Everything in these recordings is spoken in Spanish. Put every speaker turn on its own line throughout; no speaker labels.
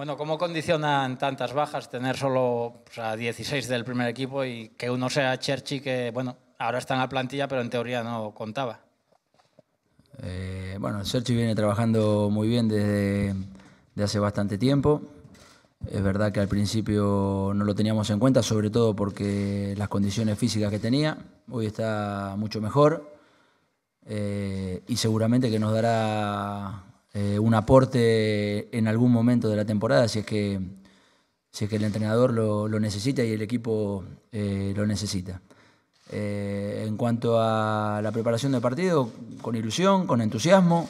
Bueno, ¿cómo condicionan tantas bajas tener solo a 16 del primer equipo y que uno sea Cherchi, que bueno, ahora está en la plantilla, pero en teoría no contaba? Eh, bueno, Cherchi viene trabajando muy bien desde hace bastante tiempo. Es verdad que al principio no lo teníamos en cuenta, sobre todo porque las condiciones físicas que tenía, hoy está mucho mejor eh, y seguramente que nos dará eh, un aporte en algún momento de la temporada, si es que, si que el entrenador lo, necesita y el equipo eh, lo necesita. Eh, en cuanto a la preparación del partido, con ilusión, con entusiasmo,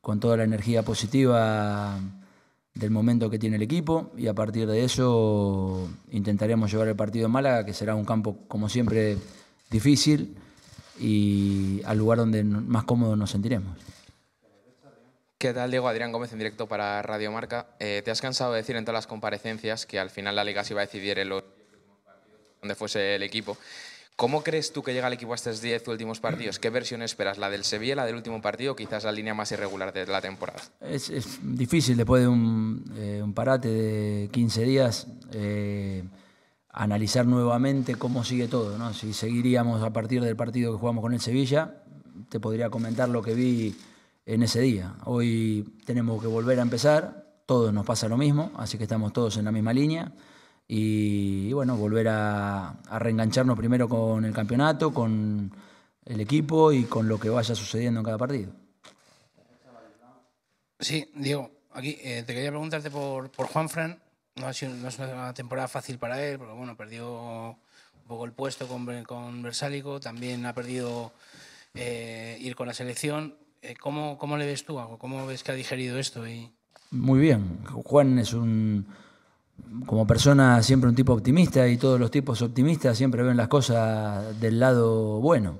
con toda la energía positiva del momento que tiene el equipo y a partir de eso intentaremos llevar el partido en Málaga, que será un campo como siempre difícil, y al lugar donde más cómodo nos sentiremos. ¿Qué tal, Diego? Adrián Gómez, en directo para Radio Marca. Eh, ¿Te has cansado de decir en todas las comparecencias que al final la Liga se iba a decidir en los donde fuese el equipo? ¿Cómo crees tú que llega el equipo a estos 10 últimos partidos? ¿Qué versión esperas? ¿La del Sevilla, la del último partido o quizás la línea más irregular de la temporada? Es, difícil, después de un, eh, parate de 15 días... Eh, analizar nuevamente cómo sigue todo, ¿no? Si seguiríamos a partir del partido que jugamos con el Sevilla, te podría comentar lo que vi en ese día. Hoy tenemos que volver a empezar, todos nos pasa lo mismo, así que estamos todos en la misma línea. Y, bueno, volver a, reengancharnos primero con el campeonato, con el equipo y con lo que vaya sucediendo en cada partido. Sí, Diego, aquí eh, te quería preguntarte por, por Juan Fran no ha sido no es una temporada fácil para él, porque bueno, perdió un poco el puesto con, con Versálico, también ha perdido eh, ir con la selección. Eh, ¿Cómo, ¿Cómo le ves tú, ¿Cómo ves que ha digerido esto? Y... Muy bien. Juan es un, como persona, siempre un tipo optimista y todos los tipos optimistas siempre ven las cosas del lado bueno.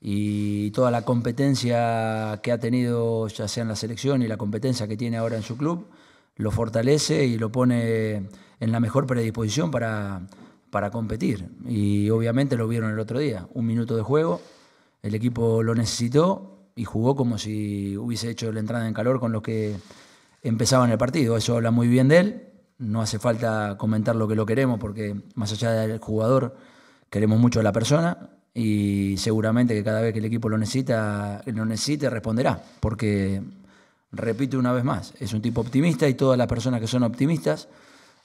Y toda la competencia que ha tenido, ya sea en la selección y la competencia que tiene ahora en su club, lo fortalece y lo pone en la mejor predisposición para, para competir. Y obviamente lo vieron el otro día, un minuto de juego, el equipo lo necesitó y jugó como si hubiese hecho la entrada en calor con los que empezaban el partido. Eso habla muy bien de él, no hace falta comentar lo que lo queremos porque más allá del jugador queremos mucho a la persona y seguramente que cada vez que el equipo lo necesita, lo necesite responderá, porque repito una vez más, es un tipo optimista y todas las personas que son optimistas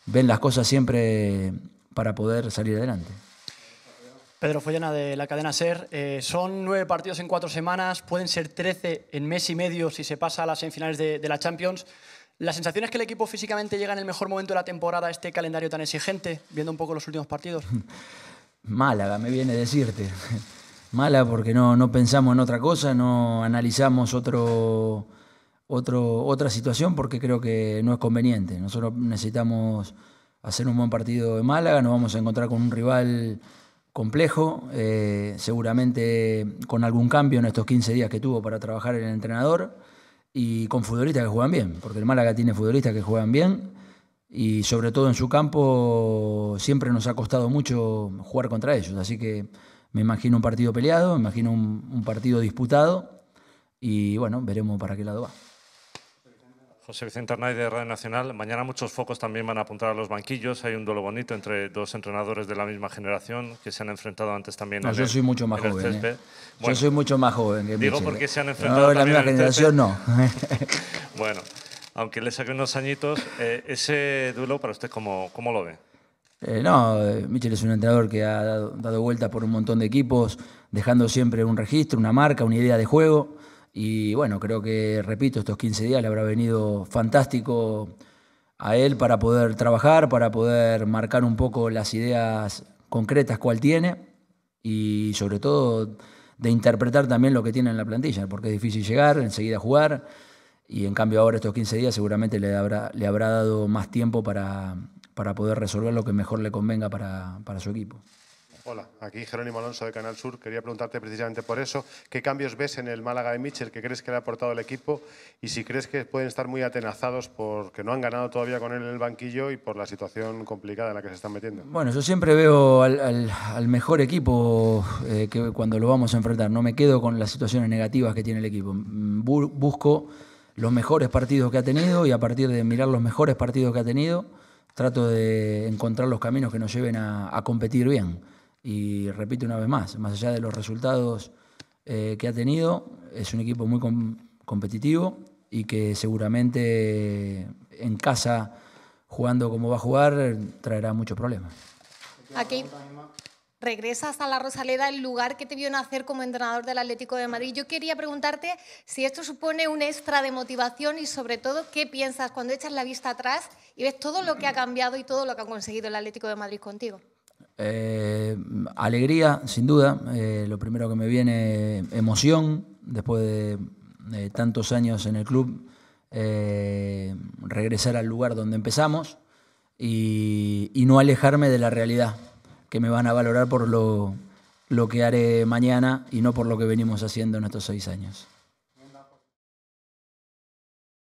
ven las cosas siempre para poder salir adelante. Pedro Follana de la cadena SER. Eh, son nueve partidos en cuatro semanas, pueden ser trece en mes y medio si se pasa a las semifinales de, la Champions. ¿La sensación es que el equipo físicamente llega en el mejor momento de la temporada a este calendario tan exigente, viendo un poco los últimos partidos? Málaga, me viene a decirte. Mala porque no, no pensamos en otra cosa, no analizamos otro, otro, otra situación porque creo que no es conveniente. Nosotros necesitamos hacer un buen partido de Málaga, nos vamos a encontrar con un rival complejo, eh, seguramente con algún cambio en estos 15 días que tuvo para trabajar el entrenador y con futbolistas que juegan bien, porque el Málaga tiene futbolistas que juegan bien y sobre todo en su campo siempre nos ha costado mucho jugar contra ellos, así que me imagino un partido peleado, me imagino un partido disputado y bueno, veremos para qué lado va. José Vicente Arnay de Radio Nacional. Mañana muchos focos también van a apuntar a los banquillos. Hay un duelo bonito entre dos entrenadores de la misma generación que se han enfrentado antes también. No, yo soy mucho más joven. ¿eh? yo soy mucho más joven que Digo porque ¿eh? se han enfrentado. No, en la misma generación no. bueno, aunque le saque unos añitos, eh, ese duelo para usted, ¿cómo, cómo lo ve? no, Michel es un entrenador que ha dado, dado por un montón de equipos, dejando siempre un registro, una marca, una idea de juego. Y bueno, creo que, repito, estos 15 días le habrá venido fantástico a él para poder trabajar, para poder marcar un poco las ideas concretas cuál tiene y sobre todo de interpretar también lo que tiene en la plantilla, porque es difícil llegar, enseguida jugar, y en cambio ahora estos 15 días seguramente le habrá, le habrá dado más tiempo para, para poder resolver lo que mejor le convenga para, para su equipo. Hola, aquí Jerónimo Alonso de Canal Sur. Quería preguntarte precisamente por eso. ¿Qué cambios ves en el Málaga de Mitchell? ¿Qué crees que le ha aportado el equipo? Y si crees que pueden estar muy atenazados porque no han ganado todavía con él en el banquillo y por la situación complicada en la que se están metiendo. Bueno, yo siempre veo al, mejor equipo eh, que cuando lo vamos a enfrentar. No me quedo con las situaciones negativas que tiene el equipo. Mm, busco los mejores partidos que ha tenido y a partir de mirar los mejores partidos que ha tenido, trato de encontrar los caminos que nos lleven a, a competir bien. Y repito una vez más, más allá de los resultados eh, que ha tenido, es un equipo muy competitivo y que seguramente en casa, jugando como va a jugar, traerá muchos problemas. Aquí regresas a la Rosaleda, el lugar que te vio nacer como entrenador del Atlético de Madrid. Yo quería preguntarte si esto supone un extra de motivación y sobre todo qué piensas cuando echas la vista atrás y ves todo lo que ha cambiado y todo lo que ha conseguido el Atlético de Madrid contigo. Eh, alegría, sin duda. Eh, lo primero que me viene, emoción. Después de, tantos años en el club, eh, regresar al lugar donde empezamos y, no alejarme de la realidad, que me van a valorar por lo que haré mañana y no por lo que venimos haciendo en estos seis años.